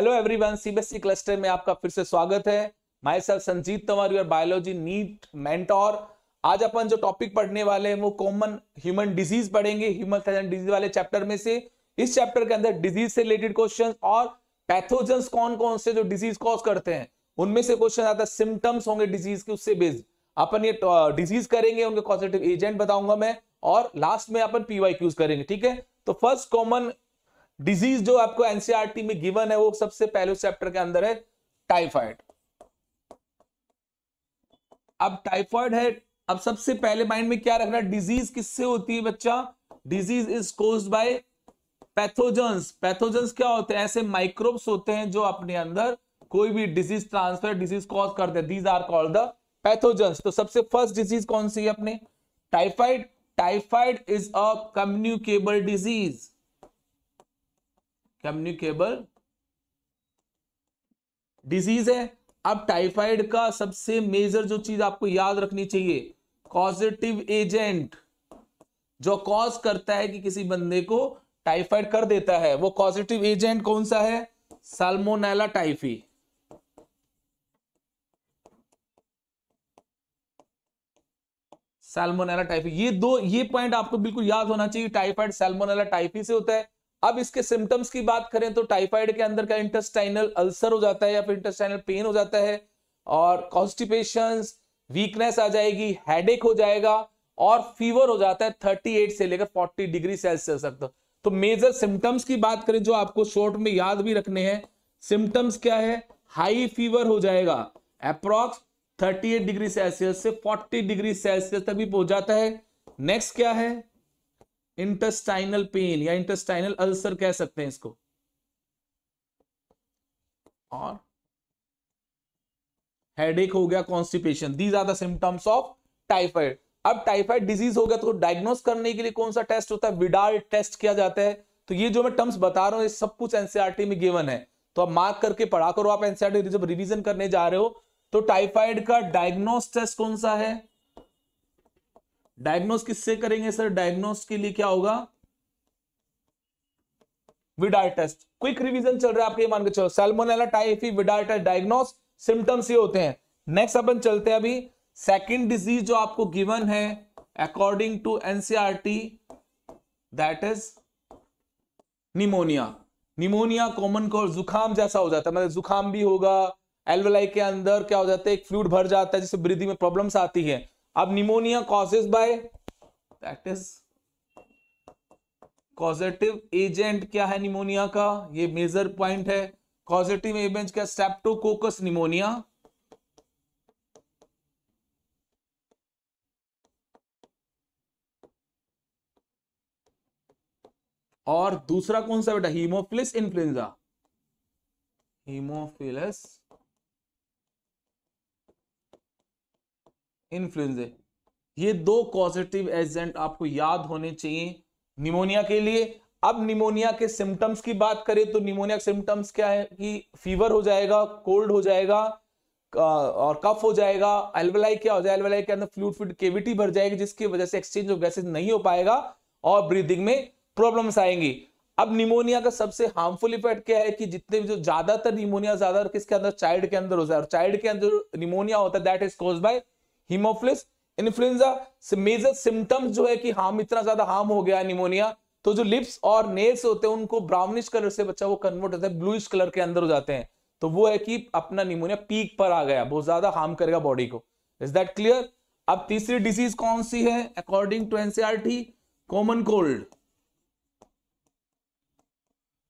hello everyone CBSE cluster में आपका फिर से स्वागत है myself Sanjeet Tanwar your biology NEET mentor आज अपन जो टॉपिक पढ़ने वाले हैं वो कॉमन ह्यूमन डिजीज पढ़ेंगे ह्यूमन डिजीज वाले चैप्टर में से इस चैप्टर के अंदर डिजीज से रिलेटेड क्वेश्चन और पैथोजन कौन कौन से जो डिजीज कॉज करते हैं उनमें से क्वेश्चन आता है सिम्टम्स होंगे डिजीज के उससे बेस्ड अपन ये डिजीज करेंगे उनके कॉजिटिव एजेंट बताऊंगा मैं और लास्ट में अपन पीवाई करेंगे ठीक है तो फर्स्ट कॉमन डिजीज जो आपको एनसीआरटी e में गिवन है वो सबसे पहले चैप्टर के अंदर है टाइफाइड अब टाइफाइड है अब सबसे पहले माइंड में क्या रखना डिजीज किससे होती है बच्चा disease is caused by pathogens pathogens क्या होते हैं ऐसे माइक्रोब्स होते हैं जो अपने अंदर कोई भी डिजीज ट्रांसफर डिजीज कॉज करते हैं these are called the pathogens तो सबसे फर्स्ट डिजीज कौन सी है अपने typhoid typhoid is a communicable disease communicable disease है अब टाइफाइड का सबसे मेजर जो चीज आपको याद रखनी चाहिए कॉजिटिव एजेंट जो कॉज करता है कि किसी बंदे को टाइफाइड कर देता है वो कॉजिटिव एजेंट कौन सा है साल्मोनेला टाइफी साल्मोनेला टाइफी ये दो ये पॉइंट आपको बिल्कुल याद होना चाहिए टाइफाइड साल्मोनेला टाइफी से होता है अब इसके सिम्टम्स की बात करें तो टाइफाइड के अंदर का इंटेस्टाइनल अल्सर हो जाता है या फिर इंटेस्टाइनल पेन हो जाता है और कॉन्स्टिपेशन वीकनेस आ जाएगी हेडेक हो जाएगा और फीवर हो जाता है 38 से लेकर 40 डिग्री सेल्सियस तक तो, मेजर सिम्टम्स की बात करें जो आपको शॉर्ट में याद भी रखने हैं सिम्टम्स क्या है हाई फीवर हो जाएगा अप्रॉक्स 38 डिग्री सेल्सियस से 40 डिग्री सेल्सियस तक भी पहुंच जाता है नेक्स्ट क्या है इंटेस्टाइनल पेन या इंटेस्टाइनल अल्सर कह सकते हैं इसको और हेडेक हो गया constipation these are the symptoms of typhoid अब टाइफाइड डिजीज हो गया तो डायग्नोस करने के लिए कौन सा टेस्ट होता है विडाल टेस्ट किया जाता है तो ये जो मैं टर्म्स बता रहा हूं ये सब कुछ एनसीआरटी में गिवन है तो आप मार्क करके पढ़ा करो आप एनसीआरटी जब रिवीजन करने जा रहे हो तो टाइफाइड का डायग्नोस टेस्ट कौन सा है डायग्नोस किससे करेंगे सर डायग्नोस के लिए क्या होगा विडार टेस्ट क्विक रिवीजन चल रहा है आपके मान के चलो Salmonella typhi Widal test diagnose symptoms ये होते हैं नेक्स्ट अपन चलते हैं अभी सेकेंड डिजीज जो आपको गिवन है according to NCERT that is pneumonia pneumonia common cold जुकाम जैसा हो जाता है मतलब जुकाम भी होगा एलवेलाई के अंदर क्या हो जाता है एक फ्लूड भर जाता है जिससे वृद्धि में प्रॉब्लम्स आती है अब pneumonia causes by that is causative agent क्या है निमोनिया का ये मेजर पॉइंट है कॉजेटिव एजेंट क्या स्टेप्टोकोकस निमोनिया और दूसरा कौन सा बेटा हीमोफिलिस इन्फ्लुएंजा हीमोफिलस इन्फ्लुएंजे ये दो कॉजिटिव एजेंट आपको याद होने चाहिए निमोनिया के लिए अब निमोनिया के सिम्टम्स की बात करें तो निमोनिया सिम्टम्स क्या है कि फीवर हो जाएगा कोल्ड हो जाएगा और कफ हो जाएगा एल्वेलाई क्या हो जाएगा एल्वेलाई के अंदर फ्लूड फ्लूड केविटी भर जाएगी जिसकी वजह से एक्सचेंज ऑफ गैसेज नहीं हो पाएगा और ब्रीदिंग में प्रॉब्लम्स आएंगी अब निमोनिया का सबसे हार्मफुल इफेक्ट क्या है कि जितने भी जो ज्यादातर निमोनिया ज्यादा किसके अंदर चाइल्ड के अंदर हो जाए और चाइल्ड के अंदर निमोनिया होता है that is caused by Haemophilus influenza major symptoms जो है कि हार्म इतना ज्यादा हार्म हो गया निमोनिया तो जो लिप्स और नेल्स होते हैं उनको ब्राउनिश कलर से बच्चा वो कन्वर्ट होता है ब्लूइश कलर के अंदर हो जाते हैं तो वो है कि अपना निमोनिया पीक पर आ गया बहुत ज्यादा हार्म करेगा बॉडी को इज दैट क्लियर अब तीसरी डिजीज कौन सी है according to NCERT common cold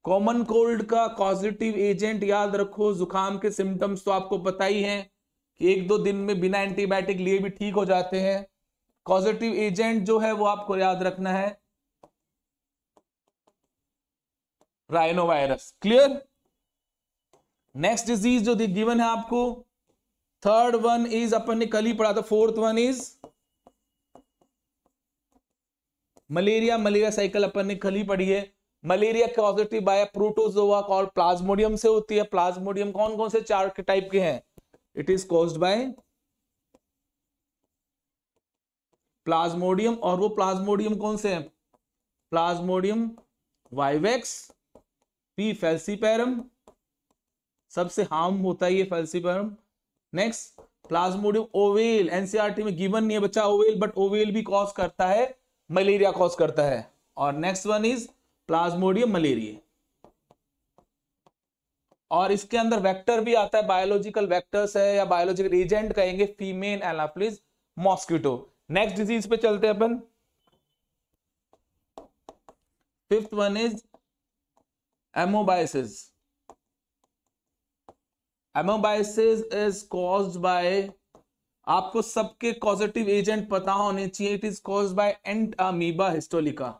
common cold का कॉजिटिव एजेंट याद रखो जुकाम के सिम्टम्स तो आपको पता ही है एक दो दिन में बिना एंटीबायोटिक लिए भी ठीक हो जाते हैं पॉजिटिव एजेंट जो है वो आपको याद रखना है राइनोवायरस क्लियर नेक्स्ट डिजीज जो गिवन है आपको थर्ड वन इज अपन ने कल ही पढ़ा था fourth one is malaria malaria cycle अपन ने कल ही पढ़ी है मलेरिया कॉजेटिव बाय प्रोटोजोआ और प्लाज्मोडियम से होती है प्लाज्मोडियम कौन कौन से चार के टाइप के हैं it is caused by Plasmodium और वो प्लाज्मोडियम कौन से हैं प्लाज्मोडियम वाइवेक्स पी फेल्सीपेरम सबसे हार्म होता है ये falciparum next Plasmodium ovale NCERT में गिवन नहीं है बच्चा ओवेल बट ओवेल भी कॉज करता है मलेरिया कॉज करता है और next one is Plasmodium malaria और इसके अंदर वेक्टर भी आता है बायोलॉजिकल वेक्टर्स है या बायोलॉजिकल एजेंट कहेंगे female Anopheles mosquito next disease पे चलते हैं अपन fifth one is amoebiasis amoebiasis is cause by आपको सबके कॉजेटिव एजेंट पता होने चाहिए it is cause by Entamoeba histolytica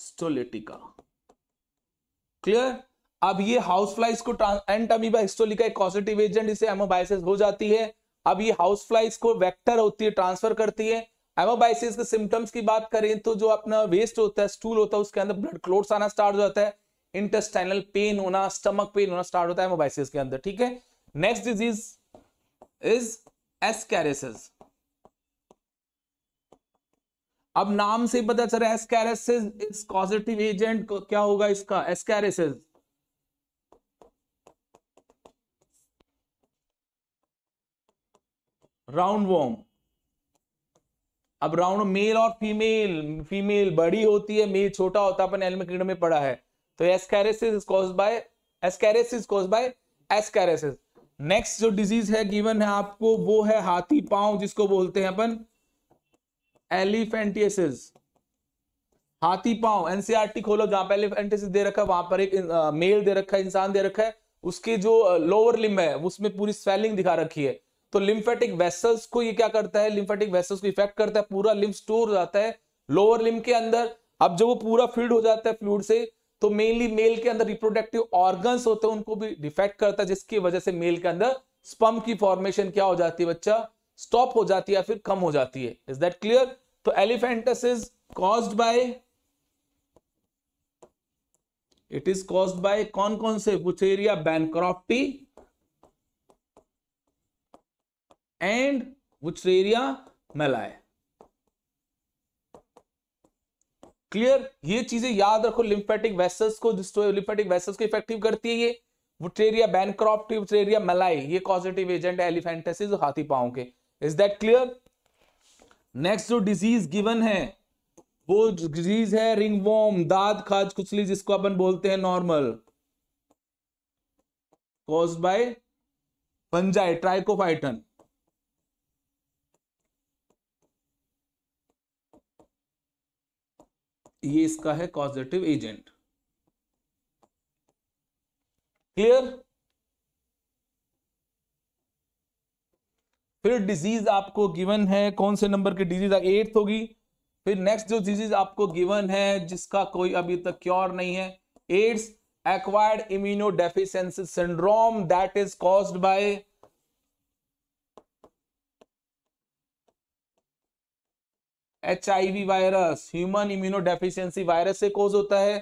histolytica clear अब ये हाउस फ्लाइज को एंट अमीबा एक्स्टोलिका एक पॉजिटिव एजेंट इसे एमोबाइसिस हो जाती है अब ये हाउस फ्लाइज को वेक्टर होती है ट्रांसफर करती है एमोबाइसिस के सिम्टम्स की बात करें तो जो अपना वेस्ट होता है स्टूल होता है उसके अंदर ब्लड क्लोट्स आना स्टार्ट हो जाता है इंटेस्टाइनल पेन होना स्टमक पेन होना स्टार्ट होता है एमोबाइसिस के अंदर ठीक है नेक्स्ट डिजीज इज एस्कैरेसिस अब नाम से पता चल रहा है एस्कैरेसिस इज कॉजिटिव एजेंट क्या होगा इसका एस्कैरेसिस राउंड वॉम अब राउंड मेल और फीमेल फीमेल बड़ी होती है मेल छोटा होता है अपन एलम क्रीड में पड़ा है तो ascariasis is cause by ascariasis cause by ascariasis next जो डिजीज है गिवन है आपको वो है हाथी पांव जिसको बोलते हैं अपन एलिफेंटियसिस हाथी पांव एनसीआरटी e खोलो जहां पर एलिफेंटियसिस दे रखा है वहां पर एक मेल दे रखा है इंसान दे रखा है उसके जो लोअर लिम्ब है उसमें पूरी स्वेलिंग दिखा रखी है तो लिम्फेटिक वेसल्स को ये क्या करता है लिम्फेटिक वेसल्स को इफेक्ट करता है पूरा लिम्ब स्टोर हो जाता है लोअर लिम्ब के अंदर अब जब वो पूरा फिल्ड हो जाता है फ्लूड से तो मेनली मेल के अंदर रिप्रोडक्टिव ऑर्गन्स होते हैं उनको भी डिफेक्ट करता है जिसकी वजह से मेल के अंदर स्पम की फॉर्मेशन क्या हो जाती है बच्चा स्टॉप हो जाती है या फिर कम हो जाती है इज दैट क्लियर तो elephantiasis is cause by it is cause by कौन कौन से Wuchereria bancrofti and Wuchereria malayi clear ये चीजें याद रखो लिम्फेटिक वेसल्स को जिसको लिम्फेटिक वेसल्स को इफेक्टिव करती है ये वुटेरिया बैनक्रॉप्ट वुटेरिया मलाई ये कॉजिटिव एजेंट एलिफेंटेसिस हाथी पाओ के इज दैट क्लियर नेक्स्ट जो डिजीज गिवन है वो डिजीज है रिंग वॉम दाद खाज कुचली जिसको अपन बोलते हैं normal cause by fungi Trichophyton ये इसका है कॉजेटिव एजेंट क्लियर फिर डिजीज आपको गिवन है कौन से नंबर की डिजीज एट्थ होगी फिर नेक्स्ट जो डिजीज आपको गिवन है जिसका कोई अभी तक क्योर नहीं है AIDS acquired immuno deficiency syndrome that is caused by H virus human immuno deficiency virus से कोज होता है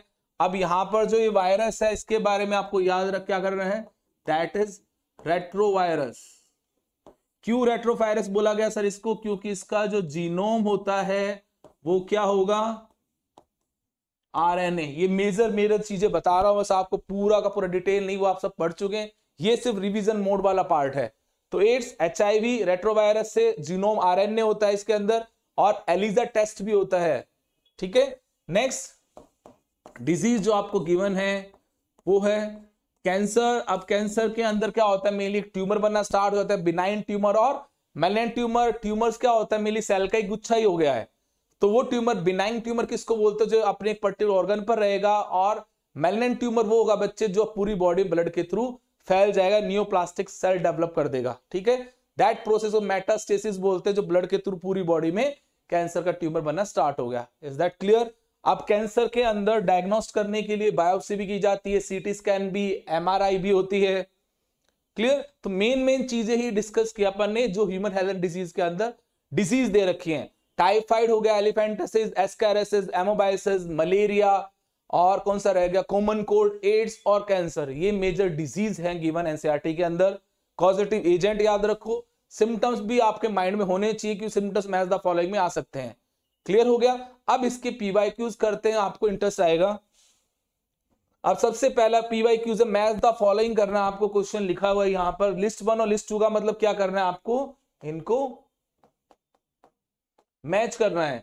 अब यहां पर जो ये वायरस है इसके बारे में आपको याद रख क्या कर रहे हैं दैट इज रेट्रोवायरस क्यों रेट्रोफायरस बोला गया सर इसको क्योंकि इसका जो जीनोम होता है वो क्या होगा आरएनए ये मेजर मेजर चीजें बता रहा हूं बस आपको पूरा का पूरा डिटेल नहीं वो आप सब पढ़ चुके हैं ये सिर्फ रिवीजन मोड वाला पार्ट है तो एड्स एच रेट्रोवायरस से जीनोम आरएनए होता है इसके अंदर और एलिजा टेस्ट भी होता है ठीक है नेक्स्ट डिजीज जो आपको गिवन है वो है कैंसर अब कैंसर के अंदर क्या होता है मेनली ट्यूमर बनना स्टार्ट हो जाता है बिनाइन ट्यूमर और मेलेन ट्यूमर ट्यूमर क्या होता है मेनली सेल का ही गुच्छा ही हो गया है तो वो ट्यूमर बिनाइन ट्यूमर किसको बोलते हैं जो अपने एक पर्टिकुलर ऑर्गन पर रहेगा और मेलेन ट्यूमर वो होगा बच्चे जो पूरी बॉडी ब्लड के थ्रू फैल जाएगा न्यूप्लास्टिक सेल डेवलप कर देगा ठीक है दैट प्रोसेस ऑफ मेटास्टेसिस बोलते हैं जो ब्लड के थ्रू पूरी बॉडी में कैंसर का ट्यूमर बनना स्टार्ट हो गया इज दैट क्लियर अब कैंसर के अंदर डायग्नोस्ट करने के लिए बायोप्सी भी की जाती है सीटी स्कैन भी एमआरआई भी होती है क्लियर तो मेन मेन चीजें ही डिस्कस किया अपन ने जो ह्यूमन हेल्थ डिजीज के अंदर डिजीज दे रखी है टाइफाइड हो गया एलिफेंटसिस एस्कैरसिस एमोबाइसिस मलेरिया और कौन सा रह गया कॉमन कोल्ड एड्स और कैंसर ये मेजर डिजीज है गिवन एनसीआरटी के अंदर कॉजिटिव एजेंट याद रखो सिम्टम्स भी आपके माइंड में होने चाहिए कि सिम्टम्स मैच द फॉलोइंग में आ सकते हैं क्लियर हो गया अब इसके पीवाई क्यूज करते हैं आपको इंटरेस्ट आएगा अब सबसे पहला पीवाई क्यूज है मैथ द फॉलोइंग करना है आपको क्वेश्चन लिखा हुआ है यहां पर लिस्ट वन और लिस्ट टू का मतलब क्या करना है आपको इनको मैच करना है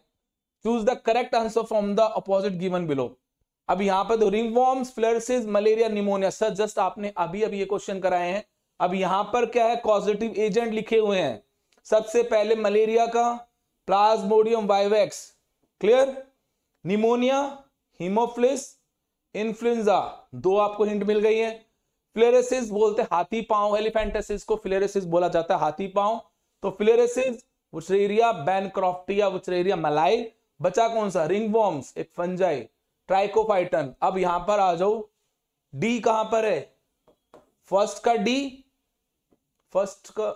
choose the correct answer from the opposite given below अब यहां पर ring ringworms filariasis malaria pneumonia sir just आपने अभी अभी ये क्वेश्चन कराए हैं अब यहां पर क्या है कॉजिटिव एजेंट लिखे हुए हैं सबसे पहले मलेरिया का Plasmodium vivax clear pneumonia Haemophilus influenza दो आपको हिंट मिल गई है फ्लेरेसिस बोलते हाथी पाओ एलिफेंटेसिस को फ्लेरेसिस बोला जाता है हाथी पाओ तो फ्लेरेसिस उचरेरिया बैनक्रॉफ्टिया उचरेरिया मलाई बचा कौन सा रिंग रिंगवॉर्म्स एक फंजाई ट्राइकोफाइटन अब यहां पर आ जाओ डी कहां पर है फर्स्ट का डी फर्स्ट का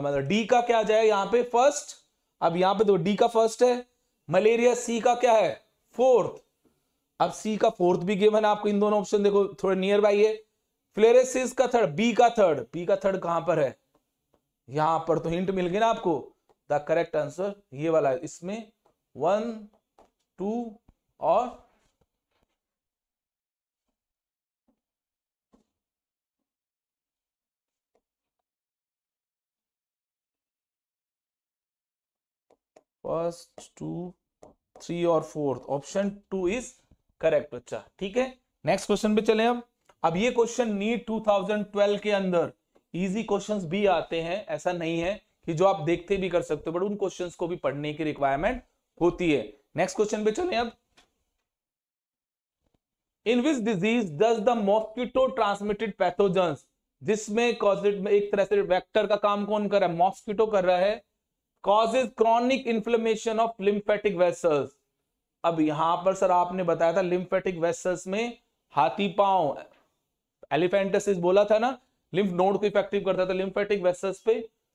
मतलब डी का क्या आ जाए यहां पे फर्स्ट अब यहां पे दो तो डी का फर्स्ट है मलेरिया सी का क्या है फोर्थ अब सी का फोर्थ भी गिवन है आपको इन दोनों ऑप्शन देखो थोड़े नियर बाई है फ्लेरेसिस का थर्ड बी का थर्ड बी का थर्ड कहां पर है यहां पर तो हिंट मिल गई ना आपको द करेक्ट आंसर ये वाला है इसमें वन टू और फर्स्ट टू थ्री और fourth option two is correct बच्चा ठीक है नेक्स्ट क्वेश्चन पे चले हम अब ये क्वेश्चन नीट 2012 के अंदर इजी क्वेश्चंस भी आते हैं ऐसा नहीं है कि जो आप देखते भी कर सकते हो बट उन क्वेश्चंस को भी पढ़ने की रिक्वायरमेंट होती है नेक्स्ट क्वेश्चन पे चले अब in which disease does the mosquito transmitted pathogen जिसमें एक तरह से वेक्टर का काम कौन कर रहा है मॉस्किटो कर रहा है causes chronic inflammation of lymphatic vessels अब यहां पर सर आपने बताया था लिम्फेटिक वेसल्स में हाथी पांव एलिफेंटेसिस बोला था ना लिम्फ नोड को इफेक्टिव करता था लिम्फेटिक वेसल्स पे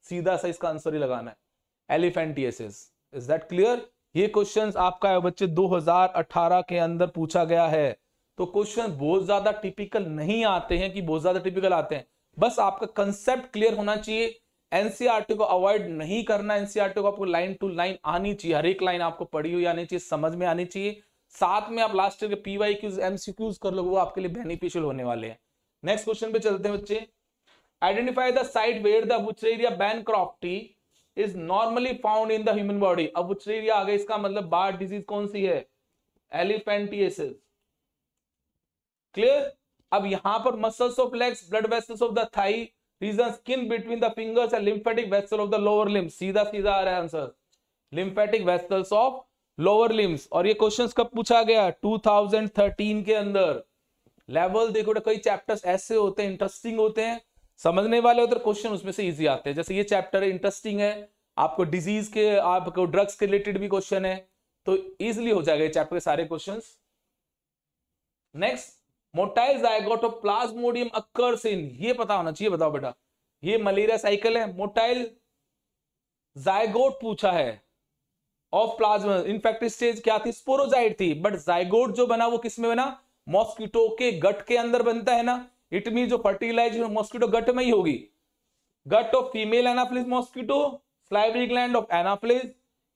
सीधा सा इसका आंसर ही लगाना है एलिफेंटियसिस इज दैट क्लियर ये क्वेश्चंस आपका है बच्चे 2018 के अंदर पूछा गया है तो क्वेश्चन बहुत ज्यादा टिपिकल नहीं आते हैं कि बहुत ज्यादा टिपिकल आते हैं बस आपका कंसेप्ट क्लियर होना चाहिए एनसीआरटी को अवॉइड नहीं करना एनसीआरटी को आपको लाइन टू लाइन आनी चाहिए हर एक लाइन आपको पढ़ी हुई आनी चाहिए समझ में आनी चाहिए साथ में आप लास्ट ईयर के पीवाई क्यूज एमसीक्यूज कर लो वो आपके लिए बेनिफिशियल होने वाले हैं नेक्स्ट क्वेश्चन पे चलते हैं बच्चे identify the site where the Wuchereria bancrofti is normally found in the human body अब बुचरेरिया आ गया इसका मतलब बार डिजीज कौन सी है एलिफेंटियसिस क्लियर अब यहां पर muscles of legs blood vessels of the thigh region skin between the fingers and lymphatic vessel of the lower limbs सीधा सीधा आ रहा है answer lymphatic vessels of lower limbs और ये क्वेश्चन कब पूछा गया 2013 के अंदर लेवल देखो तो कई चैप्टर्स ऐसे होते हैं इंटरेस्टिंग होते हैं समझने वाले होते तो क्वेश्चन उसमें से इजी आते हैं जैसे ये चैप्टर इंटरेस्टिंग है आपको डिजीज के आपको ड्रग्स के रिलेटेड भी क्वेश्चन है तो इजिली हो जाएगा ये चैप्टर के सारे question next motile zygote Plasmodium occurs in ये पता होना चाहिए बताओ बेटा ये मलेरिया साइकिल है मोटाइल जायगोट पूछा है ऑफ प्लाज्मा इनफेक्ट स्टेज क्या थी स्पोरोजाइट थी बट जायगोट जो बना वो किसमें बना मॉस्किटो के गट के अंदर बनता है ना इट मीन जो फर्टिलाइज मॉस्किटो गट में ही होगी gut of female Anopheles mosquito salivary gland of Anopheles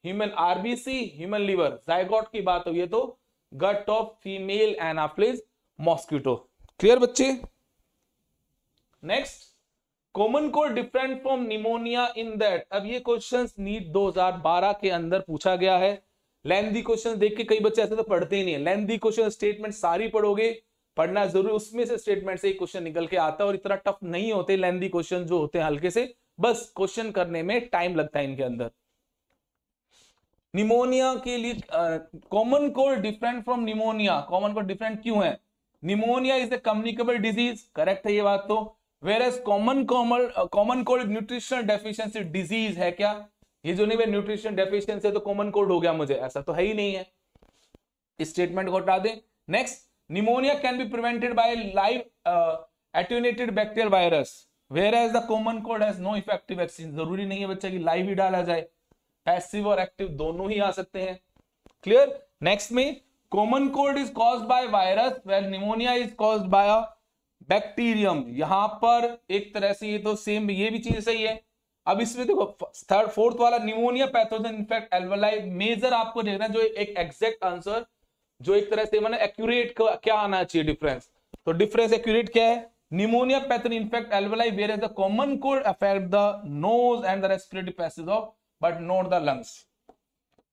human RBC human liver zygote की बात हुई है तो gut of female Anopheles mosquito clear बच्चे next common cold different from pneumonia in that अब ये क्वेश्चन नीट 2012 के अंदर पूछा गया है लेंदी क्वेश्चन देख के कई बच्चे ऐसे तो पढ़ते ही नहीं है लेंदी क्वेश्चन स्टेटमेंट सारी पढ़ोगे पढ़ना जरूरी उसमें से स्टेटमेंट से एक क्वेश्चन निकल के आता है और इतना टफ नहीं होते लेंदी क्वेश्चन जो होते हैं हल्के से बस क्वेश्चन करने में टाइम लगता है इनके अंदर निमोनिया के लिए common cold different from pneumonia common cold different क्यों है pneumonia is a communicable disease correct है ये बात तो whereas common common common cold nutrition deficiency disease है क्या ये जो नहीं न्यूट्रिशन डेफिशिएंसी है तो कॉमन कोल्ड हो गया मुझे ऐसा तो है ही नहीं है इस स्टेटमेंट को हटा दे next pneumonia can be prevented by live attenuated bacterial virus whereas the common cold has no effective vaccine जरूरी नहीं है बच्चा की लाइव ही डाला जाए पैसिव और एक्टिव दोनों ही आ सकते हैं क्लियर नेक्स्ट में common cold is caused by virus well pneumonia is caused by bacterium यहां पर एक तरह से ये तो सेम ये भी चीज सही है अब इसमें देखो थर्ड फोर्थ वाला pneumonia pathogen infect alveoli major आपको देखना जो एक एग्जैक्ट आंसर जो एक तरह से मैंने एक्यूरेट क्या आना चाहिए डिफरेंस तो डिफरेंस एक्यूरेट क्या है pneumonia pathogen infect alveoli where is the common cold affect the nose and the respiratory passage of but not the lungs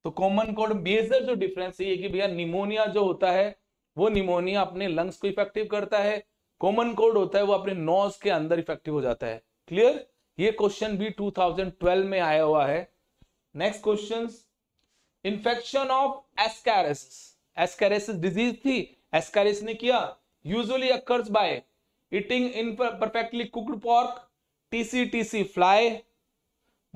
तो कॉमन कोड मेजर जो डिफरेंस ये कि भैया निमोनिया जो होता है वो निमोनिया अपने लंग्स को इफेक्टिव करता है कॉमन कोड होता है वो अपने नोज के अंदर इफेक्टिव हो जाता है क्लियर ये क्वेश्चन भी 2012 में आया हुआ है next question infection of ascaris ascaris disease थी एस्कैरिस ने किया usually occurs by eating imperfectly cooked pork tctc fly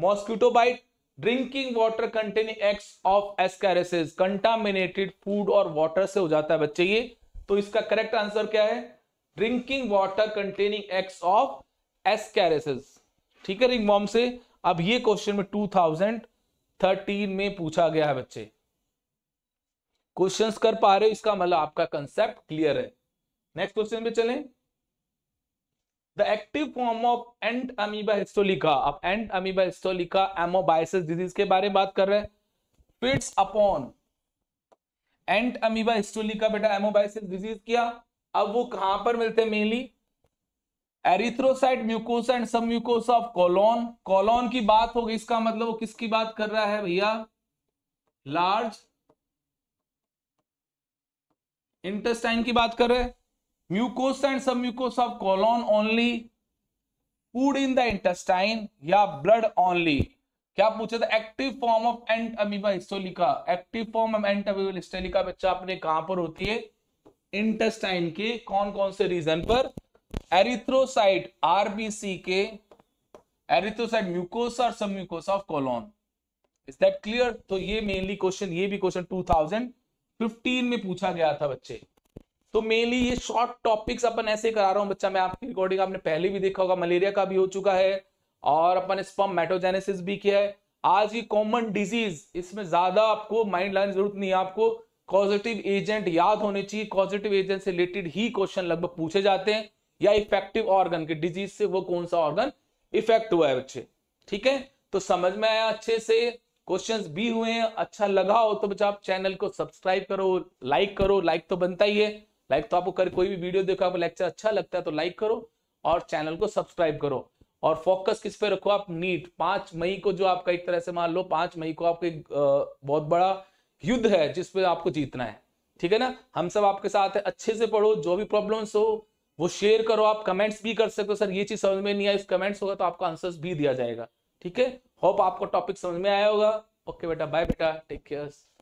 mosquito bite drinking water containing eggs of ascariasis contaminated food और वाटर से हो जाता है बच्चे ये तो इसका करेक्ट आंसर क्या है drinking water containing eggs of ascariasis ठीक है रिंग मॉम से अब ये क्वेश्चन में 2013 में पूछा गया है बच्चे क्वेश्चंस कर पा रहे हो इसका मतलब आपका कंसेप्ट क्लियर है नेक्स्ट क्वेश्चन में चलें The active form of Entamoeba histolytica आप Entamoeba histolytica amoebiasis disease के बारे में बात कर रहे हैं feeds upon Entamoeba histolytica बेटा एमोबाइसिस डिजीज किया अब वो कहां पर मिलते हैं mainly erythrocyte mucosa and submucosa of colon colon की बात हो गई इसका मतलब वो किसकी बात कर रहा है भैया लार्ज इंटेस्टाइन की बात कर रहे हैं and submucosa of colon only food in the intestine या ब्लड ओनली क्या पूछा था active form of Entamoeba histolytica active form of Entamoeba histolytica बच्चा अपने कहां पर होती है इंटेस्टाइन के कौन कौन से रीजन पर एरिथ्रोसाइट आरबीसी के एरिथ्रोसाइट म्यूकोस और submucosa of colon is that clear तो ये मेनली क्वेश्चन ये भी क्वेश्चन 2015 में पूछा गया था बच्चे तो मेनली ये शॉर्ट टॉपिक्स अपन ऐसे करा रहा हूँ बच्चा मैं आपकी रिकॉर्डिंग आपने पहले भी देखा होगा मलेरिया का भी हो चुका है और अपन स्पम मेटोजेनेसिस भी किया है आज की कॉमन डिजीज इसमें ज्यादा आपको माइंड लाने जरूरत नहीं है आपको कॉजिटिव एजेंट याद होने चाहिए कॉजिटिव एजेंट से रिलेटेड ही क्वेश्चन लगभग पूछे जाते हैं या इफेक्टिव ऑर्गन के डिजीज से वो कौन सा ऑर्गन इफेक्ट हुआ है बच्चे ठीक है तो समझ में आया अच्छे से क्वेश्चंस भी हुए हैं अच्छा लगा हो तो बच्चा आप चैनल को सब्सक्राइब करो लाइक करो लाइक तो बनता ही है लाइक तो आपको कर कोई भी वीडियो देखो आपको लेक्चर अच्छा लगता है तो लाइक करो और चैनल को सब्सक्राइब करो और फोकस किस पे रखो आप नीट पांच मई को जो आपका एक तरह से मान लो पांच मई को आपके बहुत बड़ा युद्ध है जिसपे आपको जीतना है ठीक है ना हम सब आपके साथ है अच्छे से पढ़ो जो भी प्रॉब्लम्स हो वो शेयर करो आप कमेंट्स भी कर सकते हो सर ये चीज समझ में नहीं आई कमेंट्स होगा तो आपको आंसर्स भी दिया जाएगा ठीक है होप आपको टॉपिक समझ में आया होगा ओके बेटा बाय बेटा टेक केयर